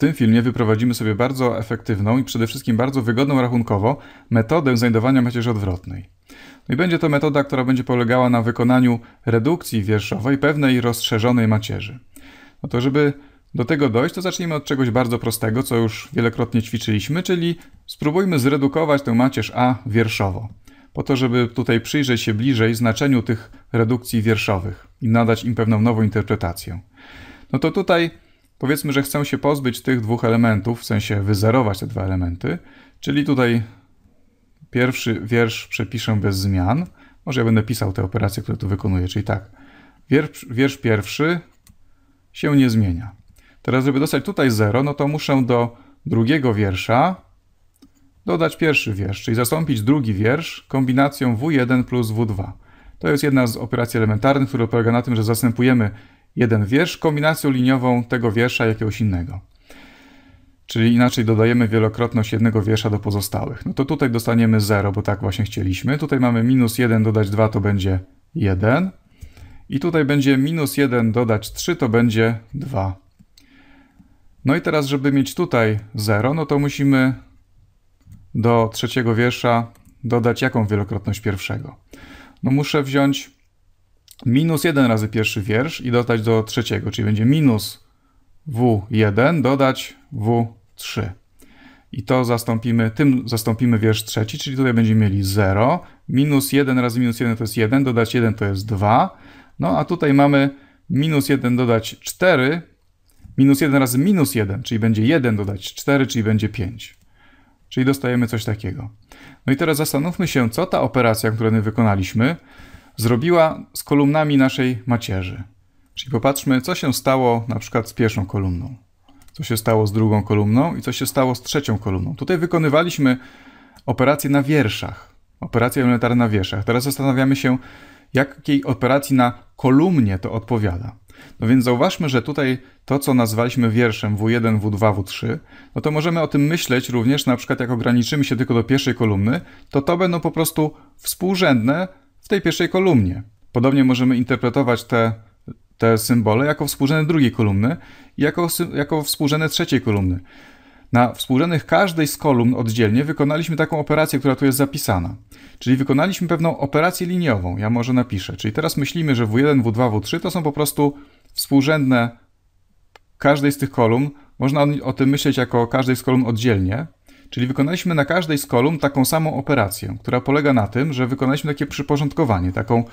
tym filmie wyprowadzimy sobie bardzo efektywną i przede wszystkim bardzo wygodną rachunkowo metodę znajdowania macierzy odwrotnej. No i będzie to metoda, która będzie polegała na wykonaniu redukcji wierszowej pewnej rozszerzonej macierzy. No to żeby do tego dojść, to zacznijmy od czegoś bardzo prostego, co już wielokrotnie ćwiczyliśmy, czyli spróbujmy zredukować tę macierz A wierszowo. Po to, żeby tutaj przyjrzeć się bliżej znaczeniu tych redukcji wierszowych i nadać im pewną nową interpretację. No to tutaj Powiedzmy, że chcę się pozbyć tych dwóch elementów, w sensie wyzerować te dwa elementy, czyli tutaj pierwszy wiersz przepiszę bez zmian. Może ja będę pisał te operacje, które tu wykonuję, czyli tak. Wiersz, wiersz pierwszy się nie zmienia. Teraz, żeby dostać tutaj 0, no to muszę do drugiego wiersza dodać pierwszy wiersz, czyli zastąpić drugi wiersz kombinacją w1 plus w2. To jest jedna z operacji elementarnych, która polega na tym, że zastępujemy jeden wiersz kombinacją liniową tego wiersza jakiegoś innego. Czyli inaczej dodajemy wielokrotność jednego wiersza do pozostałych. No to tutaj dostaniemy 0, bo tak właśnie chcieliśmy. Tutaj mamy minus 1 dodać 2 to będzie 1. I tutaj będzie minus 1 dodać 3 to będzie 2. No i teraz, żeby mieć tutaj 0, no to musimy do trzeciego wiersza dodać jaką wielokrotność pierwszego? No muszę wziąć minus 1 razy pierwszy wiersz i dodać do trzeciego, czyli będzie minus W1 dodać W3. I to zastąpimy, tym zastąpimy wiersz trzeci, czyli tutaj będziemy mieli 0, minus 1 razy minus 1 to jest 1, dodać 1 to jest 2, no a tutaj mamy minus 1 dodać 4, minus 1 razy minus 1, czyli będzie 1 dodać 4, czyli będzie 5. Czyli dostajemy coś takiego. No i teraz zastanówmy się, co ta operacja, którą my wykonaliśmy, zrobiła z kolumnami naszej macierzy. Czyli popatrzmy, co się stało na przykład z pierwszą kolumną, co się stało z drugą kolumną i co się stało z trzecią kolumną. Tutaj wykonywaliśmy operację na wierszach, operację elementarna na wierszach. Teraz zastanawiamy się, jakiej operacji na kolumnie to odpowiada. No więc zauważmy, że tutaj to, co nazwaliśmy wierszem W1, W2, W3, no to możemy o tym myśleć również na przykład jak ograniczymy się tylko do pierwszej kolumny, to to będą po prostu współrzędne tej pierwszej kolumnie. Podobnie możemy interpretować te, te symbole jako współrzędne drugiej kolumny i jako, jako współrzędne trzeciej kolumny. Na współrzędnych każdej z kolumn oddzielnie wykonaliśmy taką operację, która tu jest zapisana. Czyli wykonaliśmy pewną operację liniową, ja może napiszę. Czyli teraz myślimy, że W1, W2, W3 to są po prostu współrzędne każdej z tych kolumn. Można o tym myśleć jako każdej z kolumn oddzielnie, Czyli wykonaliśmy na każdej z kolumn taką samą operację, która polega na tym, że wykonaliśmy takie przyporządkowanie, taką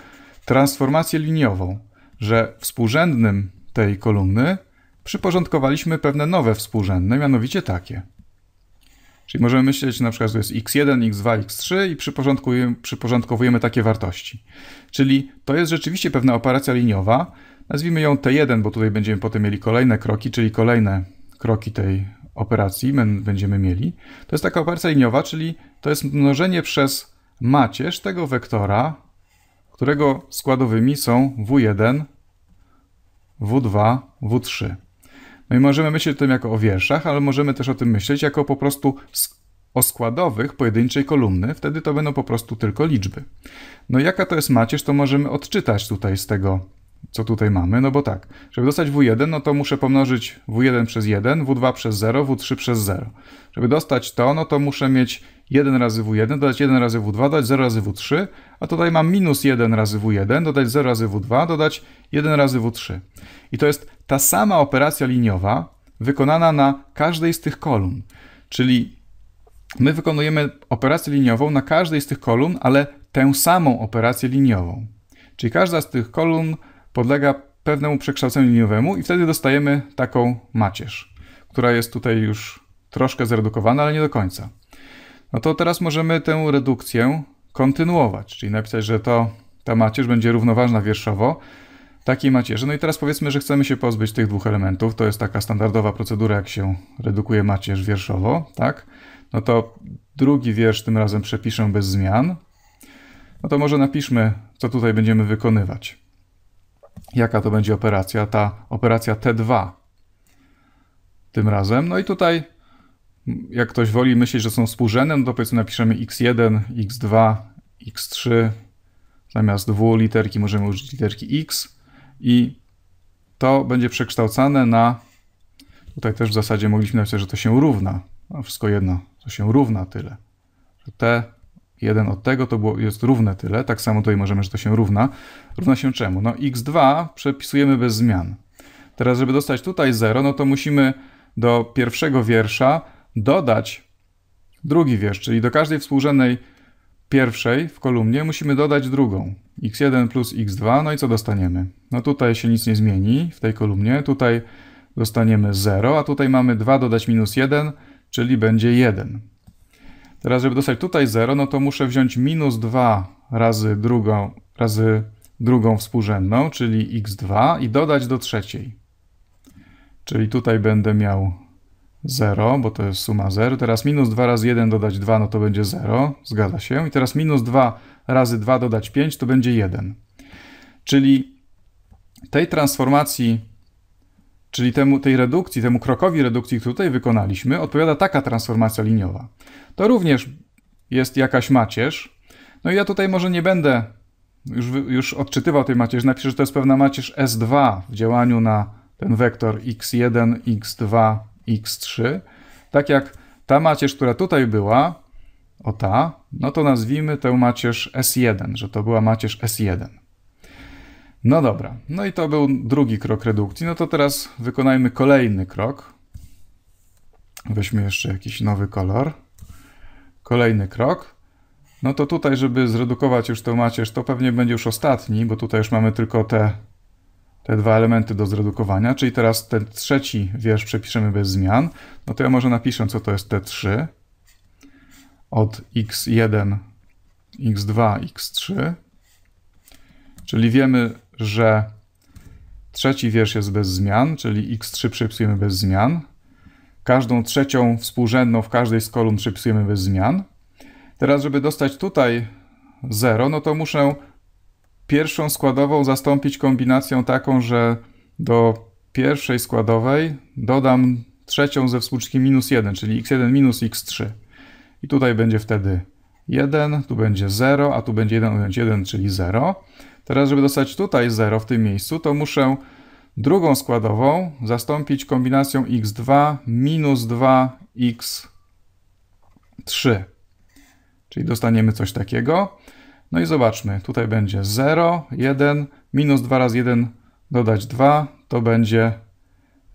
transformację liniową, że współrzędnym tej kolumny przyporządkowaliśmy pewne nowe współrzędne, mianowicie takie. Czyli możemy myśleć na przykład, że jest x1, x2, x3 i przyporządkowujemy takie wartości. Czyli to jest rzeczywiście pewna operacja liniowa. Nazwijmy ją T1, bo tutaj będziemy potem mieli kolejne kroki, czyli kolejne kroki tej operacji będziemy mieli, to jest taka operacja liniowa, czyli to jest mnożenie przez macierz tego wektora, którego składowymi są w1, w2, w3. No i możemy myśleć o tym jako o wierszach, ale możemy też o tym myśleć jako po prostu o składowych pojedynczej kolumny, wtedy to będą po prostu tylko liczby. No jaka to jest macierz, to możemy odczytać tutaj z tego co tutaj mamy, no bo tak, żeby dostać W1, no to muszę pomnożyć W1 przez 1, W2 przez 0, W3 przez 0. Żeby dostać to, no to muszę mieć 1 razy W1, dodać 1 razy W2, dodać 0 razy W3, a tutaj mam minus 1 razy W1, dodać 0 razy W2, dodać 1 razy W3. I to jest ta sama operacja liniowa wykonana na każdej z tych kolumn. Czyli my wykonujemy operację liniową na każdej z tych kolumn, ale tę samą operację liniową. Czyli każda z tych kolumn podlega pewnemu przekształceniu liniowemu i wtedy dostajemy taką macierz, która jest tutaj już troszkę zredukowana, ale nie do końca. No to teraz możemy tę redukcję kontynuować, czyli napisać, że to, ta macierz będzie równoważna wierszowo takiej macierzy. No i teraz powiedzmy, że chcemy się pozbyć tych dwóch elementów. To jest taka standardowa procedura, jak się redukuje macierz wierszowo, tak? No to drugi wiersz tym razem przepiszę bez zmian. No to może napiszmy, co tutaj będziemy wykonywać jaka to będzie operacja, ta operacja T2 tym razem. No i tutaj, jak ktoś woli myśleć, że są współrzędne, no to powiedzmy napiszemy x1, x2, x3, zamiast dwu literki możemy użyć literki x i to będzie przekształcane na, tutaj też w zasadzie mogliśmy napisać, że to się równa, no wszystko jedno, to się równa tyle, że t 1 od tego, to było, jest równe tyle. Tak samo tutaj możemy, że to się równa. Równa się czemu? No x2 przepisujemy bez zmian. Teraz, żeby dostać tutaj 0, no to musimy do pierwszego wiersza dodać drugi wiersz, czyli do każdej współrzędnej pierwszej w kolumnie musimy dodać drugą. x1 plus x2, no i co dostaniemy? No tutaj się nic nie zmieni w tej kolumnie. Tutaj dostaniemy 0, a tutaj mamy 2 dodać minus 1, czyli będzie 1. Teraz, żeby dostać tutaj 0, no to muszę wziąć minus 2 razy drugą, razy drugą współrzędną, czyli x2 i dodać do trzeciej. Czyli tutaj będę miał 0, bo to jest suma 0. Teraz minus 2 razy 1 dodać 2, no to będzie 0, zgadza się. I teraz minus 2 razy 2 dodać 5, to będzie 1. Czyli tej transformacji Czyli temu, tej redukcji, temu krokowi redukcji, który tutaj wykonaliśmy, odpowiada taka transformacja liniowa. To również jest jakaś macierz. No i ja tutaj może nie będę już, już odczytywał tej macierzy, Napiszę, że to jest pewna macierz S2 w działaniu na ten wektor x1, x2, x3. Tak jak ta macierz, która tutaj była, o ta, no to nazwijmy tę macierz S1, że to była macierz S1. No dobra, no i to był drugi krok redukcji. No to teraz wykonajmy kolejny krok. Weźmy jeszcze jakiś nowy kolor. Kolejny krok. No to tutaj, żeby zredukować już tę macierz, to pewnie będzie już ostatni, bo tutaj już mamy tylko te, te dwa elementy do zredukowania, czyli teraz ten trzeci wiersz przepiszemy bez zmian. No to ja może napiszę, co to jest te 3 od x1, x2, x3. Czyli wiemy, że trzeci wiersz jest bez zmian, czyli x3 przypisujemy bez zmian. Każdą trzecią współrzędną w każdej z kolumn przypisujemy bez zmian. Teraz, żeby dostać tutaj 0, no to muszę pierwszą składową zastąpić kombinacją taką, że do pierwszej składowej dodam trzecią ze współczynkiem minus 1, czyli x1 minus x3. I tutaj będzie wtedy 1, tu będzie 0, a tu będzie 1 ująć 1, czyli 0. Teraz, żeby dostać tutaj 0 w tym miejscu, to muszę drugą składową zastąpić kombinacją x2 minus 2x3. Czyli dostaniemy coś takiego. No i zobaczmy, tutaj będzie 0, 1, minus 2 razy 1 dodać 2, to będzie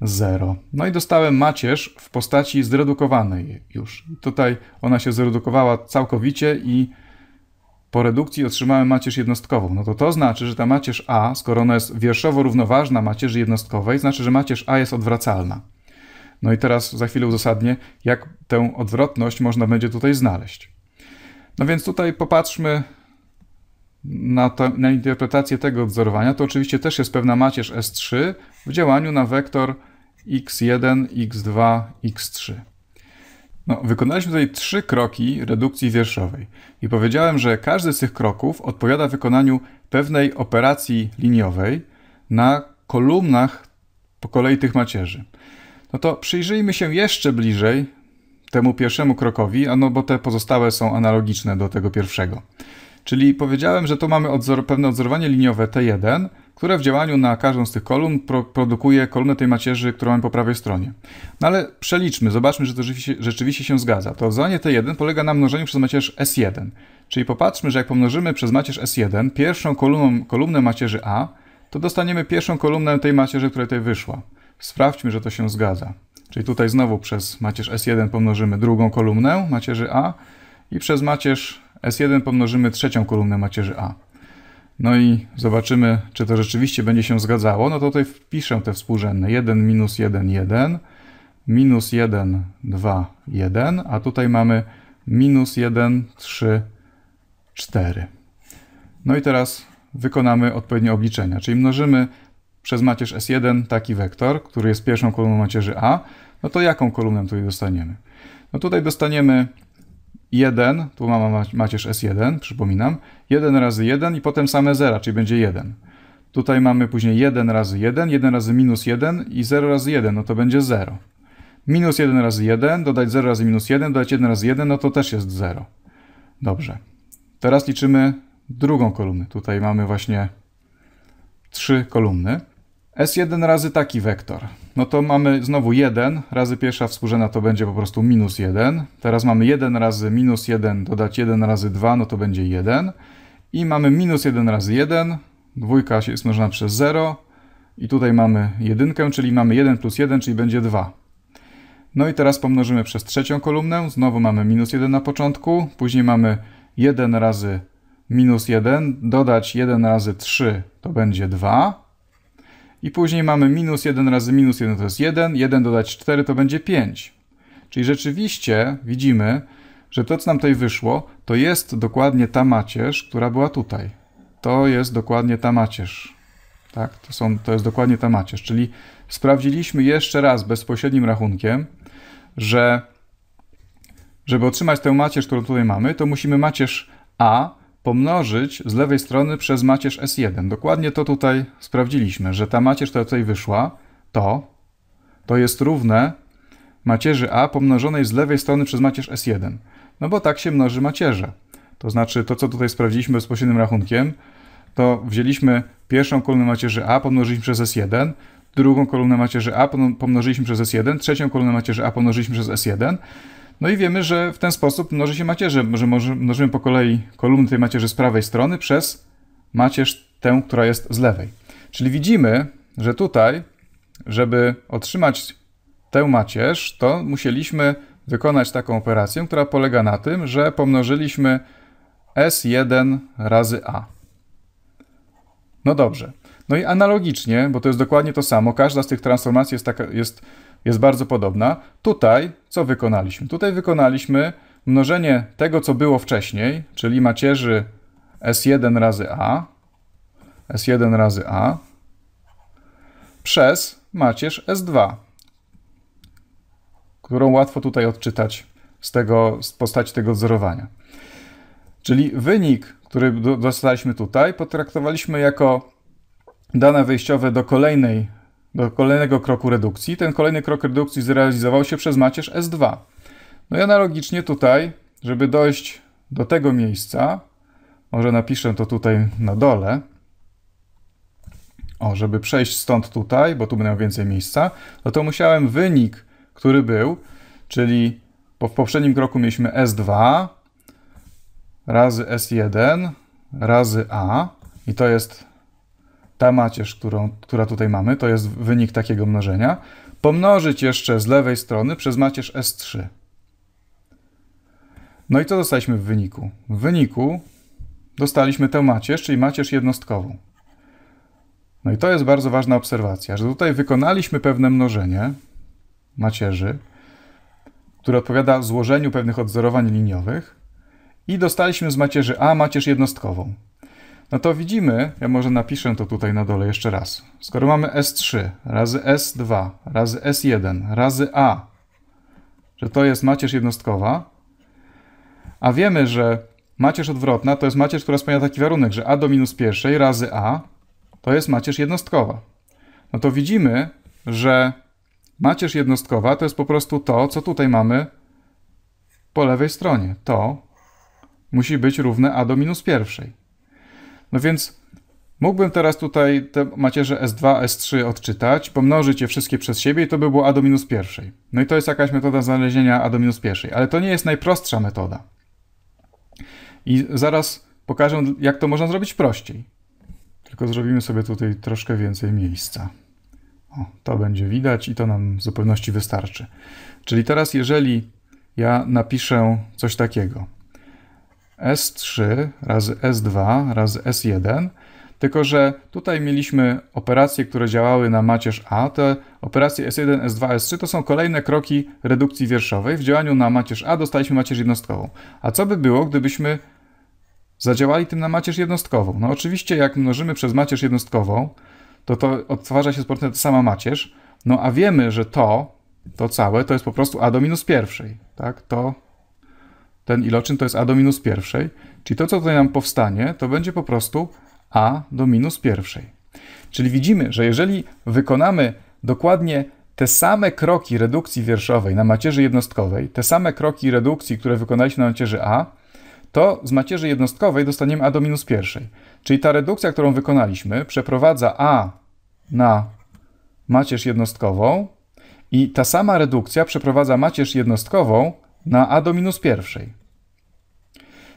0. No i dostałem macierz w postaci zredukowanej już. Tutaj ona się zredukowała całkowicie i po redukcji otrzymałem macierz jednostkową. No to to znaczy, że ta macierz A, skoro ona jest wierszowo równoważna macierzy jednostkowej, znaczy, że macierz A jest odwracalna. No i teraz za chwilę uzasadnię, jak tę odwrotność można będzie tutaj znaleźć. No więc tutaj popatrzmy na, to, na interpretację tego odzorowania. To oczywiście też jest pewna macierz S3 w działaniu na wektor x1, x2, x3. No, wykonaliśmy tutaj trzy kroki redukcji wierszowej i powiedziałem, że każdy z tych kroków odpowiada wykonaniu pewnej operacji liniowej na kolumnach po kolei tych macierzy. No to przyjrzyjmy się jeszcze bliżej temu pierwszemu krokowi, a no bo te pozostałe są analogiczne do tego pierwszego. Czyli powiedziałem, że tu mamy odzor pewne odzorowanie liniowe T1, które w działaniu na każdą z tych kolumn pro produkuje kolumnę tej macierzy, którą mamy po prawej stronie. No ale przeliczmy, zobaczmy, że to rzeczywiście, rzeczywiście się zgadza. To wzoranie T1 polega na mnożeniu przez macierz S1. Czyli popatrzmy, że jak pomnożymy przez macierz S1 pierwszą kolumną, kolumnę macierzy A, to dostaniemy pierwszą kolumnę tej macierzy, która tutaj wyszła. Sprawdźmy, że to się zgadza. Czyli tutaj znowu przez macierz S1 pomnożymy drugą kolumnę macierzy A i przez macierz S1 pomnożymy trzecią kolumnę macierzy A no i zobaczymy, czy to rzeczywiście będzie się zgadzało, no to tutaj wpiszę te współrzędne. 1 minus 1, 1, minus 1, 2, 1, a tutaj mamy minus 1, 3, 4. No i teraz wykonamy odpowiednie obliczenia, czyli mnożymy przez macierz S1 taki wektor, który jest pierwszą kolumną macierzy A, no to jaką kolumnę tutaj dostaniemy? No tutaj dostaniemy 1, tu mamy macierz S1, przypominam, 1 razy 1 i potem same 0, czyli będzie 1. Tutaj mamy później 1 razy 1, 1 razy minus 1 i 0 razy 1, no to będzie 0. Minus 1 razy 1, dodać 0 razy minus 1, dodać 1 razy 1, no to też jest 0. Dobrze. Teraz liczymy drugą kolumnę. Tutaj mamy właśnie trzy kolumny. S1 razy taki wektor no to mamy znowu 1 razy pierwsza współrzędna to będzie po prostu minus 1. Teraz mamy 1 razy minus 1 dodać 1 razy 2, no to będzie 1. I mamy minus 1 razy 1, dwójka jest mnożona przez 0. I tutaj mamy jedynkę, czyli mamy 1 plus 1, czyli będzie 2. No i teraz pomnożymy przez trzecią kolumnę. Znowu mamy minus 1 na początku, później mamy 1 razy minus 1, dodać 1 razy 3 to będzie 2. I później mamy minus 1 razy minus 1 to jest 1, 1 dodać 4 to będzie 5. Czyli rzeczywiście widzimy, że to, co nam tutaj wyszło, to jest dokładnie ta macierz, która była tutaj. To jest dokładnie ta macierz. Tak, to, są, to jest dokładnie ta macierz. Czyli sprawdziliśmy jeszcze raz bezpośrednim rachunkiem, że żeby otrzymać tę macierz, którą tutaj mamy, to musimy macierz A pomnożyć z lewej strony przez macierz S1. Dokładnie to tutaj sprawdziliśmy, że ta macierz, która tutaj wyszła, to, to jest równe macierzy A pomnożonej z lewej strony przez macierz S1. No bo tak się mnoży macierze. To znaczy to, co tutaj sprawdziliśmy bezpośrednim rachunkiem, to wzięliśmy pierwszą kolumnę macierzy A, pomnożyliśmy przez S1, drugą kolumnę macierzy A pomnożyliśmy przez S1, trzecią kolumnę macierzy A pomnożyliśmy przez S1, no i wiemy, że w ten sposób mnoży się macierze, że mnożymy po kolei kolumny tej macierzy z prawej strony przez macierz tę, która jest z lewej. Czyli widzimy, że tutaj, żeby otrzymać tę macierz, to musieliśmy wykonać taką operację, która polega na tym, że pomnożyliśmy S1 razy A. No dobrze. No i analogicznie, bo to jest dokładnie to samo, każda z tych transformacji jest, taka, jest jest bardzo podobna. Tutaj co wykonaliśmy? Tutaj wykonaliśmy mnożenie tego, co było wcześniej, czyli macierzy S1 razy A, S1 razy A przez macierz S2, którą łatwo tutaj odczytać z, tego, z postaci tego wzorowania. Czyli wynik, który dostaliśmy tutaj, potraktowaliśmy jako dane wyjściowe do kolejnej do kolejnego kroku redukcji. Ten kolejny krok redukcji zrealizował się przez macierz S2. No i analogicznie tutaj, żeby dojść do tego miejsca, może napiszę to tutaj na dole, o, żeby przejść stąd tutaj, bo tu będę więcej miejsca, no to musiałem wynik, który był, czyli w poprzednim kroku mieliśmy S2 razy S1 razy A i to jest ta macierz, którą, która tutaj mamy, to jest wynik takiego mnożenia, pomnożyć jeszcze z lewej strony przez macierz S3. No i co dostaliśmy w wyniku? W wyniku dostaliśmy tę macierz, czyli macierz jednostkową. No i to jest bardzo ważna obserwacja, że tutaj wykonaliśmy pewne mnożenie macierzy, które odpowiada złożeniu pewnych odzorowań liniowych i dostaliśmy z macierzy A macierz jednostkową no to widzimy, ja może napiszę to tutaj na dole jeszcze raz. Skoro mamy S3 razy S2 razy S1 razy A, że to jest macierz jednostkowa, a wiemy, że macierz odwrotna to jest macierz, która spełnia taki warunek, że A do minus pierwszej razy A to jest macierz jednostkowa. No to widzimy, że macierz jednostkowa to jest po prostu to, co tutaj mamy po lewej stronie. To musi być równe A do minus pierwszej. No więc mógłbym teraz tutaj te macierze S2, S3 odczytać, pomnożyć je wszystkie przez siebie i to by było A do minus pierwszej. No i to jest jakaś metoda znalezienia A do minus pierwszej, ale to nie jest najprostsza metoda. I zaraz pokażę, jak to można zrobić prościej. Tylko zrobimy sobie tutaj troszkę więcej miejsca. O, to będzie widać i to nam w zupełności wystarczy. Czyli teraz, jeżeli ja napiszę coś takiego. S3 razy S2 razy S1, tylko że tutaj mieliśmy operacje, które działały na macierz A. Te operacje S1, S2, S3 to są kolejne kroki redukcji wierszowej. W działaniu na macierz A dostaliśmy macierz jednostkową. A co by było, gdybyśmy zadziałali tym na macierz jednostkową? No oczywiście jak mnożymy przez macierz jednostkową, to to odtwarza się z ta sama macierz. No a wiemy, że to, to całe, to jest po prostu A do minus pierwszej. Tak? To ten iloczyn to jest a do minus pierwszej, czyli to, co tutaj nam powstanie, to będzie po prostu a do minus pierwszej. Czyli widzimy, że jeżeli wykonamy dokładnie te same kroki redukcji wierszowej na macierzy jednostkowej, te same kroki redukcji, które wykonaliśmy na macierzy a, to z macierzy jednostkowej dostaniemy a do minus pierwszej. Czyli ta redukcja, którą wykonaliśmy, przeprowadza a na macierz jednostkową i ta sama redukcja przeprowadza macierz jednostkową na a do minus pierwszej.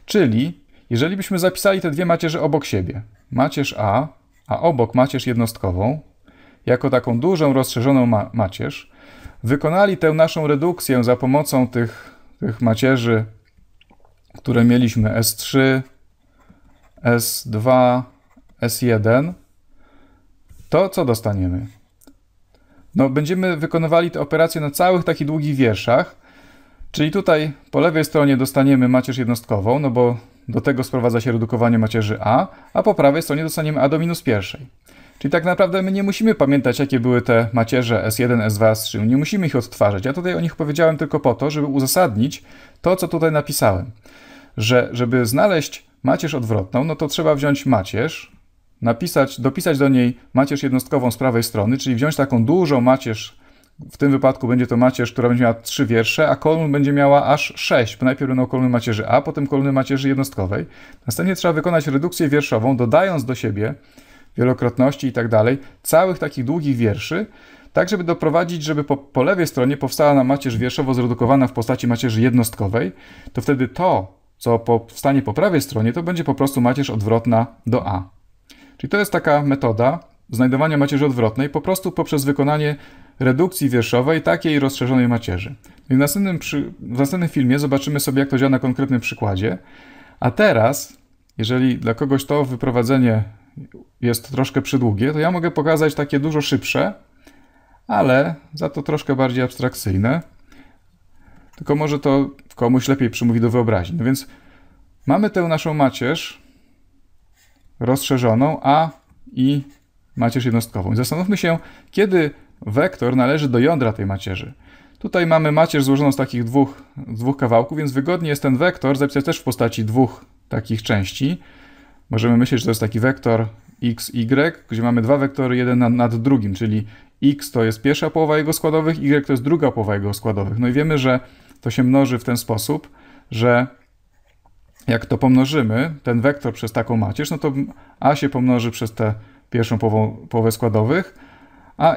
Czyli, jeżeli byśmy zapisali te dwie macierze obok siebie, macierz a, a obok macierz jednostkową, jako taką dużą, rozszerzoną ma macierz, wykonali tę naszą redukcję za pomocą tych, tych macierzy, które mieliśmy S3, S2, S1, to co dostaniemy? No, będziemy wykonywali te operacje na całych takich długich wierszach, Czyli tutaj po lewej stronie dostaniemy macierz jednostkową, no bo do tego sprowadza się redukowanie macierzy A, a po prawej stronie dostaniemy A do minus pierwszej. Czyli tak naprawdę my nie musimy pamiętać, jakie były te macierze S1, S2, S3. Nie musimy ich odtwarzać. Ja tutaj o nich powiedziałem tylko po to, żeby uzasadnić to, co tutaj napisałem. Że żeby znaleźć macierz odwrotną, no to trzeba wziąć macierz, napisać, dopisać do niej macierz jednostkową z prawej strony, czyli wziąć taką dużą macierz w tym wypadku będzie to macierz, która będzie miała trzy wiersze, a kolumn będzie miała aż sześć. Najpierw będą kolumny macierzy A, potem kolumny macierzy jednostkowej. Następnie trzeba wykonać redukcję wierszową, dodając do siebie wielokrotności i tak dalej, całych takich długich wierszy, tak żeby doprowadzić, żeby po, po lewej stronie powstała nam macierz wierszowo zredukowana w postaci macierzy jednostkowej, to wtedy to, co powstanie po prawej stronie, to będzie po prostu macierz odwrotna do A. Czyli to jest taka metoda, znajdowania macierzy odwrotnej po prostu poprzez wykonanie redukcji wierszowej takiej rozszerzonej macierzy. I w, następnym przy... w następnym filmie zobaczymy sobie, jak to działa na konkretnym przykładzie. A teraz, jeżeli dla kogoś to wyprowadzenie jest troszkę przydługie, to ja mogę pokazać takie dużo szybsze, ale za to troszkę bardziej abstrakcyjne. Tylko może to komuś lepiej przymówi do wyobraźni. No więc mamy tę naszą macierz rozszerzoną A i macierz jednostkową. I zastanówmy się, kiedy wektor należy do jądra tej macierzy. Tutaj mamy macierz złożoną z takich dwóch, dwóch kawałków, więc wygodnie jest ten wektor zapisać też w postaci dwóch takich części. Możemy myśleć, że to jest taki wektor x, y, gdzie mamy dwa wektory jeden nad, nad drugim, czyli x to jest pierwsza połowa jego składowych, y to jest druga połowa jego składowych. No i wiemy, że to się mnoży w ten sposób, że jak to pomnożymy, ten wektor przez taką macierz, no to a się pomnoży przez te pierwszą połowę składowych, a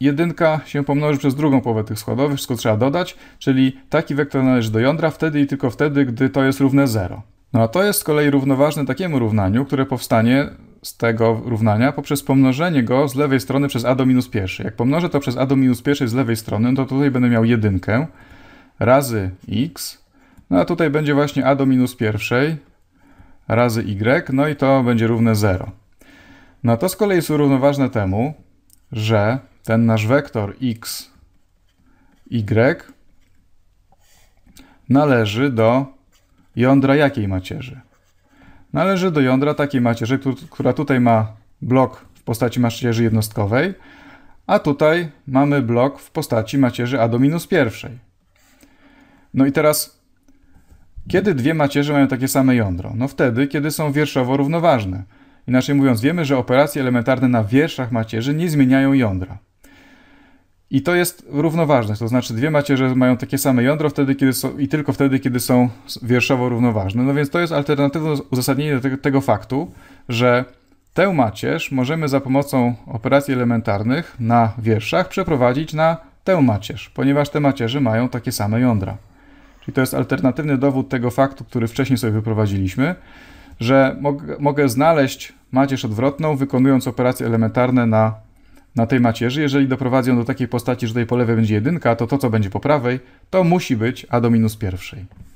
jedynka się pomnoży przez drugą połowę tych składowych, wszystko trzeba dodać, czyli taki wektor należy do jądra wtedy i tylko wtedy, gdy to jest równe 0. No a to jest z kolei równoważne takiemu równaniu, które powstanie z tego równania poprzez pomnożenie go z lewej strony przez a do minus pierwszej. Jak pomnożę to przez a do minus pierwszej z lewej strony, no to tutaj będę miał jedynkę razy x, no a tutaj będzie właśnie a do minus pierwszej razy y, no i to będzie równe 0. No to z kolei jest równoważne temu, że ten nasz wektor x, y należy do jądra jakiej macierzy? Należy do jądra takiej macierzy, która tutaj ma blok w postaci macierzy jednostkowej, a tutaj mamy blok w postaci macierzy a do minus pierwszej. No i teraz, kiedy dwie macierze mają takie same jądro? No wtedy, kiedy są wierszowo równoważne. Inaczej mówiąc, wiemy, że operacje elementarne na wierszach macierzy nie zmieniają jądra. I to jest równoważność, to znaczy dwie macierze mają takie same jądro wtedy, kiedy są, i tylko wtedy, kiedy są wierszowo równoważne. No więc to jest alternatywne uzasadnienie tego, tego faktu, że tę macierz możemy za pomocą operacji elementarnych na wierszach przeprowadzić na tę macierz, ponieważ te macierze mają takie same jądra. Czyli to jest alternatywny dowód tego faktu, który wcześniej sobie wyprowadziliśmy że mog mogę znaleźć macierz odwrotną, wykonując operacje elementarne na, na tej macierzy. Jeżeli doprowadzę ją do takiej postaci, że tutaj po lewej będzie jedynka, to to, co będzie po prawej, to musi być a do minus pierwszej.